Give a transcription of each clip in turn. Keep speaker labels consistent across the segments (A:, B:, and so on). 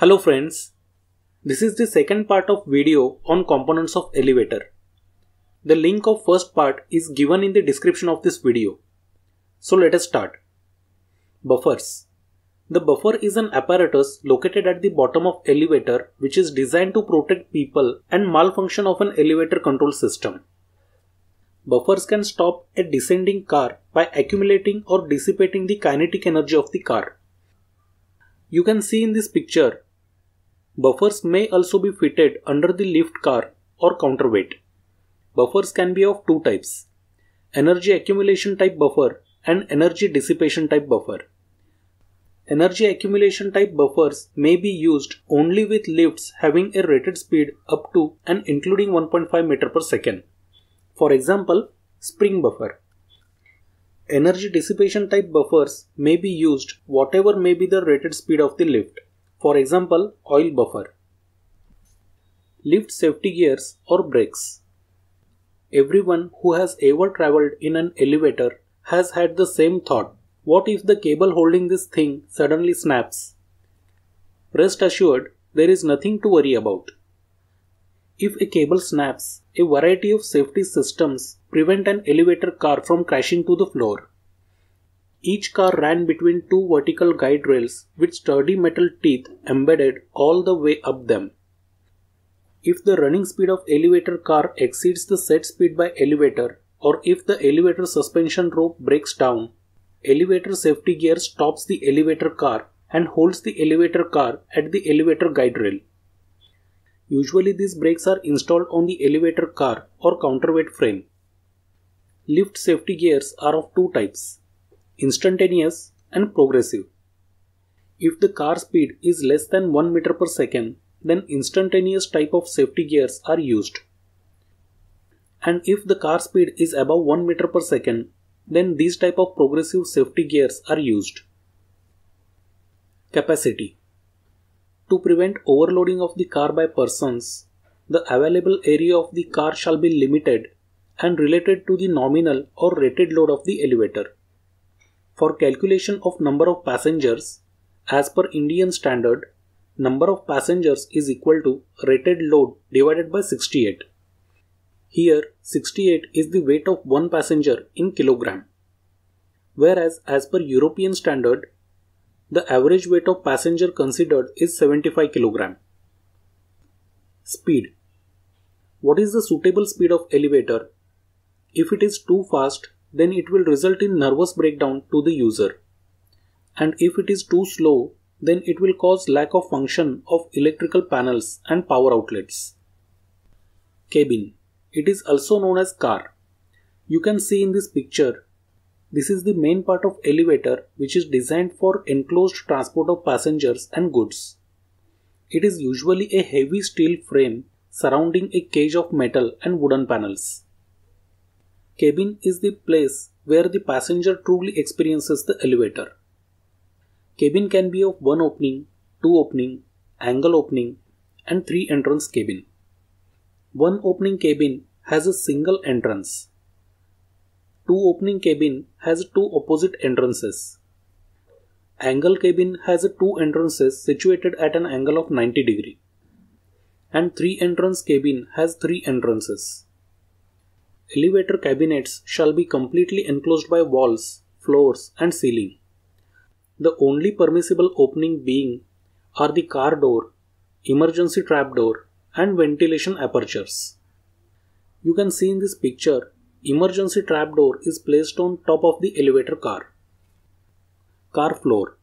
A: Hello friends, this is the second part of video on components of elevator. The link of first part is given in the description of this video. So let us start. Buffers. The buffer is an apparatus located at the bottom of elevator which is designed to protect people and malfunction of an elevator control system. Buffers can stop a descending car by accumulating or dissipating the kinetic energy of the car. You can see in this picture Buffers may also be fitted under the lift car or counterweight. Buffers can be of two types energy accumulation type buffer and energy dissipation type buffer. Energy accumulation type buffers may be used only with lifts having a rated speed up to and including 1.5 meter per second. For example, spring buffer. Energy dissipation type buffers may be used whatever may be the rated speed of the lift for example oil buffer. Lift safety gears or brakes. Everyone who has ever traveled in an elevator has had the same thought. What if the cable holding this thing suddenly snaps? Rest assured, there is nothing to worry about. If a cable snaps, a variety of safety systems prevent an elevator car from crashing to the floor. Each car ran between two vertical guide rails with sturdy metal teeth embedded all the way up them. If the running speed of elevator car exceeds the set speed by elevator or if the elevator suspension rope breaks down, elevator safety gear stops the elevator car and holds the elevator car at the elevator guide rail. Usually these brakes are installed on the elevator car or counterweight frame. Lift safety gears are of two types instantaneous, and progressive. If the car speed is less than 1 meter per second, then instantaneous type of safety gears are used. And if the car speed is above 1 meter per second, then these type of progressive safety gears are used. Capacity To prevent overloading of the car by persons, the available area of the car shall be limited and related to the nominal or rated load of the elevator. For calculation of number of passengers, as per Indian standard, number of passengers is equal to rated load divided by 68. Here 68 is the weight of one passenger in kilogram. Whereas as per European standard, the average weight of passenger considered is 75 kilogram. Speed What is the suitable speed of elevator? If it is too fast, then it will result in nervous breakdown to the user. And if it is too slow, then it will cause lack of function of electrical panels and power outlets. Cabin. It is also known as car. You can see in this picture, this is the main part of elevator which is designed for enclosed transport of passengers and goods. It is usually a heavy steel frame surrounding a cage of metal and wooden panels. Cabin is the place where the passenger truly experiences the elevator. Cabin can be of one opening, two opening, angle opening, and three entrance cabin. One opening cabin has a single entrance. Two opening cabin has two opposite entrances. Angle cabin has two entrances situated at an angle of 90 degree. And three entrance cabin has three entrances elevator cabinets shall be completely enclosed by walls, floors, and ceiling. The only permissible opening being are the car door, emergency trapdoor, and ventilation apertures. You can see in this picture, emergency trapdoor is placed on top of the elevator car. Car floor.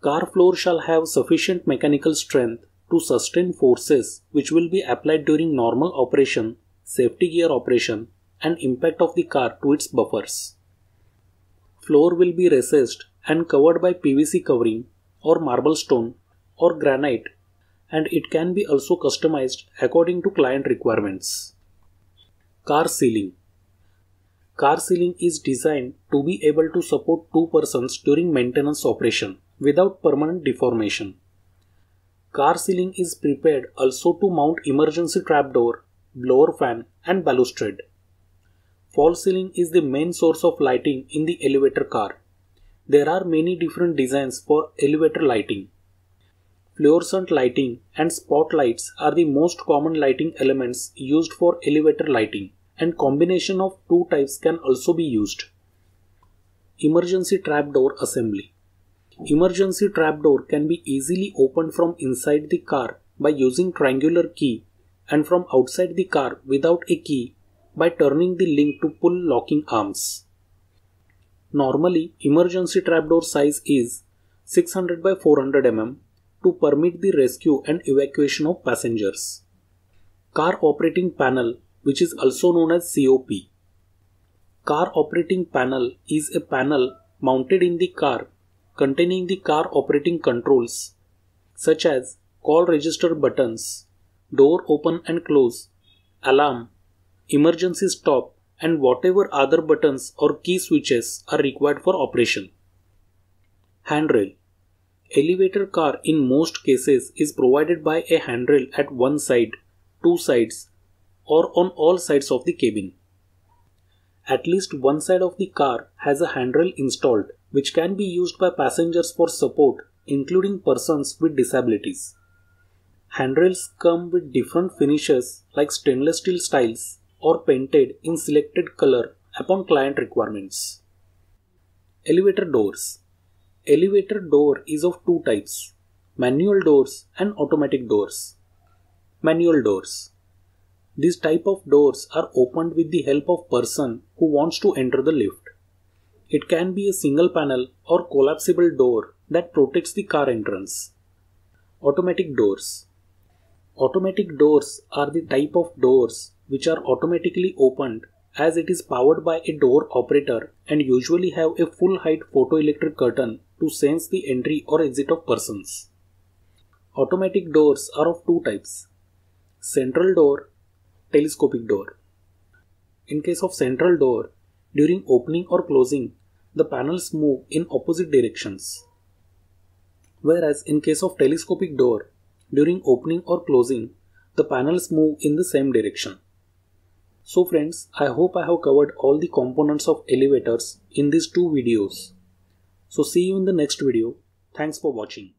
A: Car floor shall have sufficient mechanical strength to sustain forces which will be applied during normal operation, safety gear operation, and impact of the car to its buffers. Floor will be recessed and covered by PVC covering or marble stone or granite and it can be also customized according to client requirements. Car ceiling Car ceiling is designed to be able to support two persons during maintenance operation without permanent deformation. Car ceiling is prepared also to mount emergency trapdoor, blower fan and balustrade. False ceiling is the main source of lighting in the elevator car. There are many different designs for elevator lighting. Fluorescent lighting and spotlights are the most common lighting elements used for elevator lighting and combination of two types can also be used. Emergency trapdoor assembly. Emergency trapdoor can be easily opened from inside the car by using triangular key and from outside the car without a key by turning the link to pull locking arms. Normally, emergency trapdoor size is 600 by 400 mm to permit the rescue and evacuation of passengers. Car operating panel, which is also known as COP. Car operating panel is a panel mounted in the car containing the car operating controls such as call register buttons, door open and close, alarm, emergency stop and whatever other buttons or key switches are required for operation. Handrail Elevator car in most cases is provided by a handrail at one side, two sides or on all sides of the cabin. At least one side of the car has a handrail installed which can be used by passengers for support including persons with disabilities. Handrails come with different finishes like stainless steel styles, or painted in selected color upon client requirements. Elevator doors. Elevator door is of two types manual doors and automatic doors. Manual doors. These type of doors are opened with the help of person who wants to enter the lift. It can be a single panel or collapsible door that protects the car entrance. Automatic doors. Automatic doors are the type of doors which are automatically opened as it is powered by a door operator and usually have a full height photoelectric curtain to sense the entry or exit of persons. Automatic doors are of two types central door, telescopic door. In case of central door, during opening or closing, the panels move in opposite directions. Whereas in case of telescopic door, during opening or closing, the panels move in the same direction. So friends, I hope I have covered all the components of elevators in these two videos. So see you in the next video. Thanks for watching.